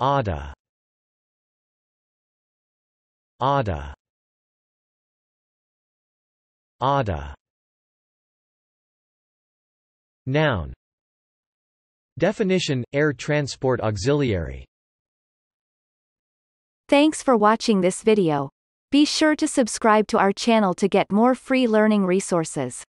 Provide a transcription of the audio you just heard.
Ada Ada Ada Noun Definition, Air Transport Auxiliary Thanks for watching this video. Be sure to subscribe to our channel to get more free learning resources.